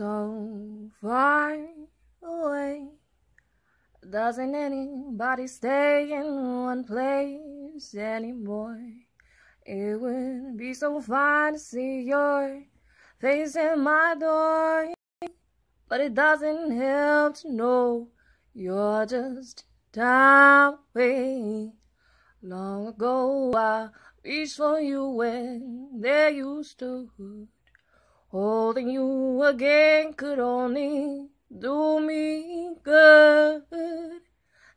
so far away. Doesn't anybody stay in one place anymore? It would be so fine to see your face at my door, but it doesn't help to know you're just down way. Long ago I reached for you when there used to. Holding you again could only do me good.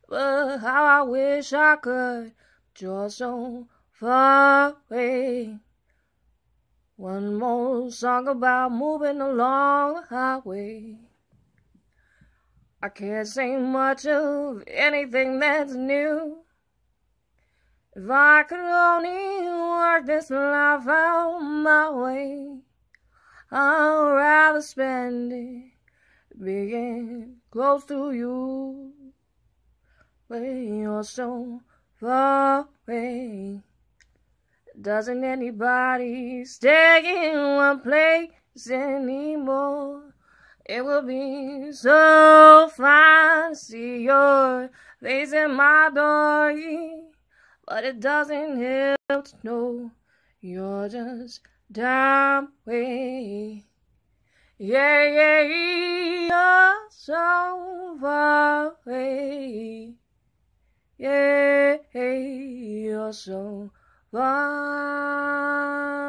But how I wish I could draw so far away. One more song about moving along the highway. I can't say much of anything that's new. If I could only work this life out my way. I'd rather spend it being close to you. When you're so far away, doesn't anybody stay in one place anymore? It will be so fine see your face in my door, but it doesn't help to know you're just down way. Yeah, yeah, yeah, so far away. Yeah, you're so far.